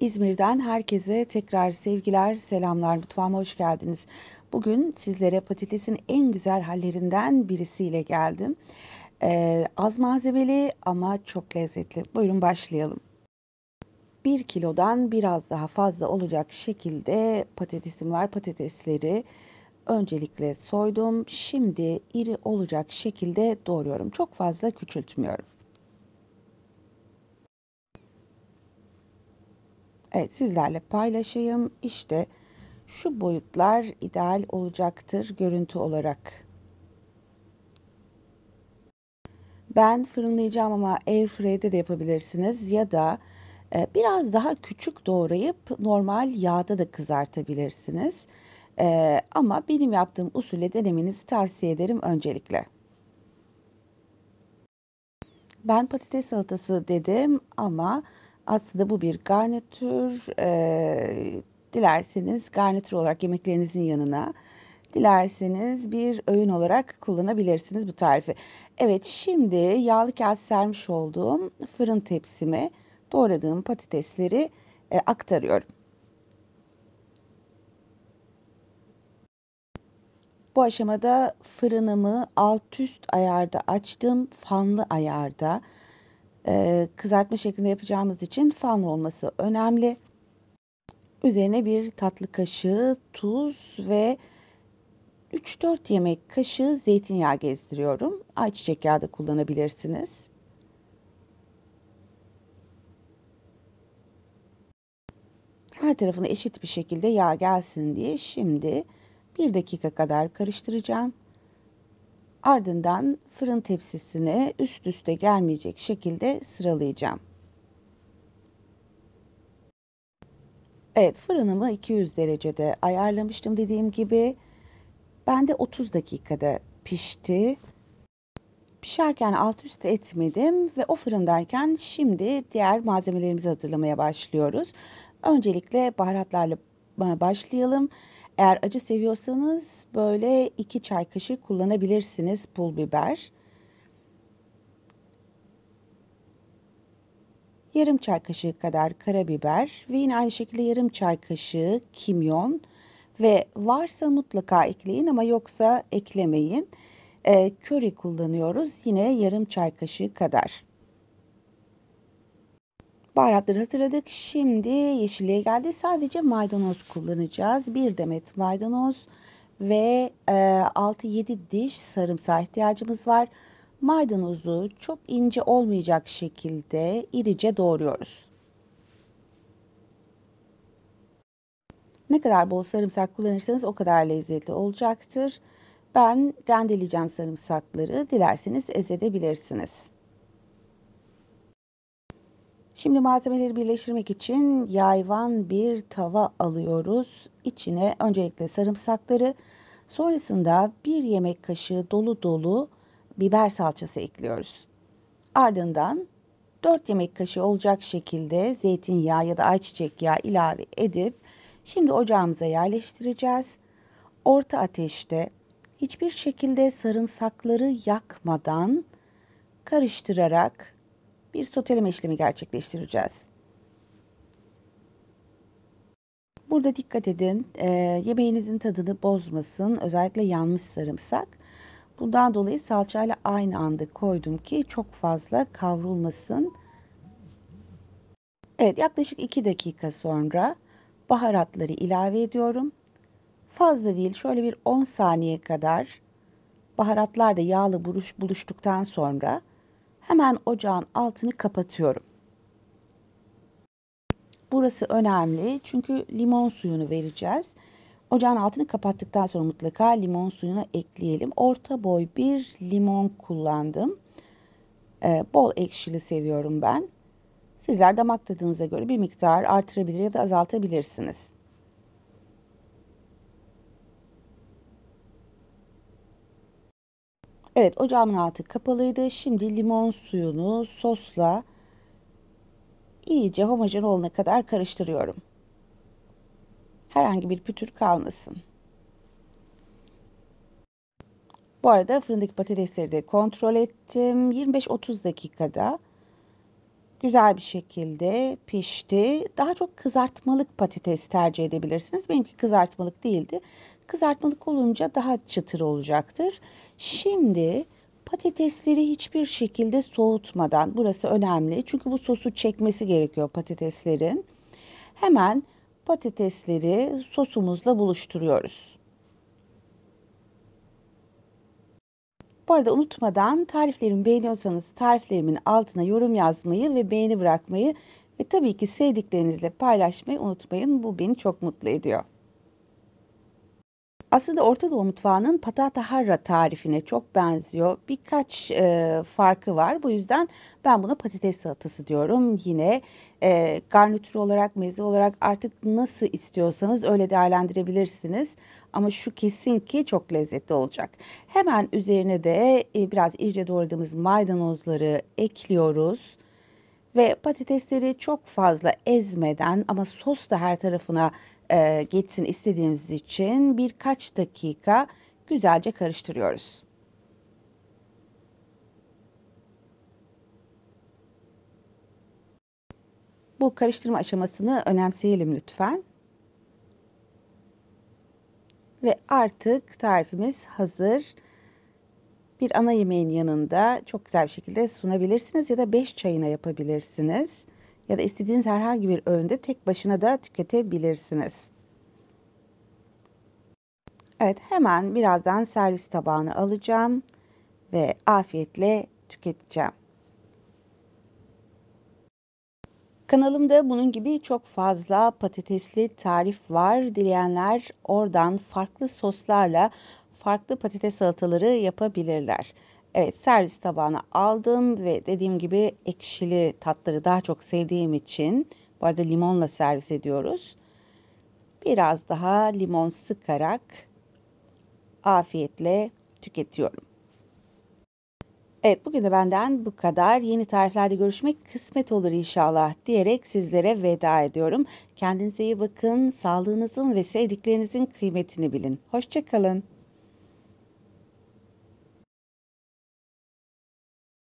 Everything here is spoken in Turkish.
İzmir'den herkese tekrar sevgiler, selamlar. Mutfağıma hoş geldiniz. Bugün sizlere patatesin en güzel hallerinden birisiyle geldim. Ee, az malzemeli ama çok lezzetli. Buyurun başlayalım. 1 kilodan biraz daha fazla olacak şekilde patatesim var. Patatesleri öncelikle soydum. Şimdi iri olacak şekilde doğruyorum. Çok fazla küçültmüyorum. Evet sizlerle paylaşayım. İşte şu boyutlar ideal olacaktır görüntü olarak. Ben fırınlayacağım ama airfryer'de de yapabilirsiniz ya da e, biraz daha küçük doğrayıp normal yağda da kızartabilirsiniz. E, ama benim yaptığım usulle denemenizi tavsiye ederim öncelikle. Ben patates salatası dedim ama aslında bu bir garnitür. E, dilerseniz garnitür olarak yemeklerinizin yanına dilerseniz bir öğün olarak kullanabilirsiniz bu tarifi. Evet şimdi yağlı kağıt sermiş olduğum fırın tepsimi doğradığım patatesleri e, aktarıyorum. Bu aşamada fırınımı alt üst ayarda açtım. Fanlı ayarda e, kızartma şeklinde yapacağımız için fan olması önemli. Üzerine bir tatlı kaşığı tuz ve 3-4 yemek kaşığı zeytinyağı gezdiriyorum. Ayçiçek yağı da kullanabilirsiniz. Her tarafına eşit bir şekilde yağ gelsin diye şimdi 1 dakika kadar karıştıracağım. Ardından fırın tepsisine üst üste gelmeyecek şekilde sıralayacağım. Evet fırınımı 200 derecede ayarlamıştım dediğim gibi. Ben de 30 dakikada pişti. Pişerken alt üst etmedim ve o fırındayken şimdi diğer malzemelerimizi hatırlamaya başlıyoruz. Öncelikle baharatlarla e, başlayalım. Eğer acı seviyorsanız böyle iki çay kaşığı kullanabilirsiniz pul biber. Yarım çay kaşığı kadar karabiber ve yine aynı şekilde yarım çay kaşığı kimyon ve varsa mutlaka ekleyin ama yoksa eklemeyin. Ee, köri kullanıyoruz yine yarım çay kaşığı kadar. Baharatları hazırladık. Şimdi yeşilliğe geldi. Sadece maydanoz kullanacağız. Bir demet maydanoz ve e, 6-7 diş sarımsağa ihtiyacımız var. Maydanozu çok ince olmayacak şekilde irice doğruyoruz. Ne kadar bol sarımsak kullanırsanız o kadar lezzetli olacaktır. Ben rendeleyeceğim sarımsakları. Dilerseniz ezedebilirsiniz. Şimdi malzemeleri birleştirmek için yayvan bir tava alıyoruz. İçine öncelikle sarımsakları, sonrasında bir yemek kaşığı dolu dolu biber salçası ekliyoruz. Ardından 4 yemek kaşığı olacak şekilde zeytinyağı ya da ayçiçek yağı ilave edip şimdi ocağımıza yerleştireceğiz. Orta ateşte hiçbir şekilde sarımsakları yakmadan karıştırarak bir soteleme işlemi gerçekleştireceğiz. Burada dikkat edin e, yemeğinizin tadını bozmasın özellikle yanmış sarımsak. Bundan dolayı salçayla aynı anda koydum ki çok fazla kavrulmasın. Evet yaklaşık 2 dakika sonra baharatları ilave ediyorum. Fazla değil şöyle bir 10 saniye kadar baharatlar da yağla buluş, buluştuktan sonra Hemen ocağın altını kapatıyorum. Burası önemli çünkü limon suyunu vereceğiz. Ocağın altını kapattıktan sonra mutlaka limon suyunu ekleyelim. Orta boy bir limon kullandım. Ee, bol ekşili seviyorum ben. Sizler damak tadınıza göre bir miktar artırabilir ya da azaltabilirsiniz. Evet ocağımın altı kapalıydı. Şimdi limon suyunu sosla iyice homojen olana kadar karıştırıyorum. Herhangi bir pütür kalmasın. Bu arada fırındaki patatesleri de kontrol ettim. 25-30 dakikada güzel bir şekilde pişti. Daha çok kızartmalık patates tercih edebilirsiniz. Benimki kızartmalık değildi. Kızartmalık olunca daha çıtır olacaktır. Şimdi patatesleri hiçbir şekilde soğutmadan burası önemli. Çünkü bu sosu çekmesi gerekiyor patateslerin. Hemen patatesleri sosumuzla buluşturuyoruz. Bu arada unutmadan tariflerimi beğeniyorsanız tariflerimin altına yorum yazmayı ve beğeni bırakmayı ve tabii ki sevdiklerinizle paylaşmayı unutmayın. Bu beni çok mutlu ediyor aslında Orta Doğu mutfağının patata harra tarifine çok benziyor. Birkaç e, farkı var. Bu yüzden ben buna patates salatası diyorum. Yine e, garnitür olarak, meze olarak artık nasıl istiyorsanız öyle değerlendirebilirsiniz. Ama şu kesin ki çok lezzetli olacak. Hemen üzerine de e, biraz irice doğradığımız maydanozları ekliyoruz ve patatesleri çok fazla ezmeden ama sos da her tarafına e, geçsin istediğimiz için birkaç dakika güzelce karıştırıyoruz. Bu karıştırma aşamasını önemseyelim lütfen. Ve artık tarifimiz hazır bir ana yemeğin yanında çok güzel bir şekilde sunabilirsiniz ya da beş çayına yapabilirsiniz. Ya da istediğiniz herhangi bir öğünde tek başına da tüketebilirsiniz. Evet hemen birazdan servis tabağını alacağım ve afiyetle tüketeceğim. Kanalımda bunun gibi çok fazla patatesli tarif var. Dileyenler oradan farklı soslarla farklı patates salataları yapabilirler. Evet servis tabağına aldım ve dediğim gibi ekşili tatları daha çok sevdiğim için bu arada limonla servis ediyoruz. Biraz daha limon sıkarak afiyetle tüketiyorum. Evet bugün de benden bu kadar. Yeni tariflerde görüşmek kısmet olur inşallah diyerek sizlere veda ediyorum. Kendinize iyi bakın, sağlığınızın ve sevdiklerinizin kıymetini bilin. Hoşçakalın.